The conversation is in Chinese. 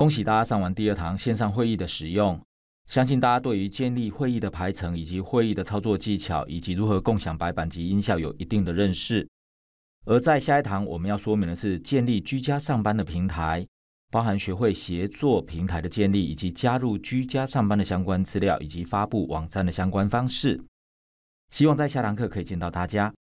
恭喜大家上完第二堂线上会议的使用，相信大家对于建立会议的排程以及会议的操作技巧，以及如何共享白板及音效有一定的认识。而在下一堂，我们要说明的是建立居家上班的平台，包含学会协作平台的建立，以及加入居家上班的相关资料，以及发布网站的相关方式。希望在下堂课可以见到大家。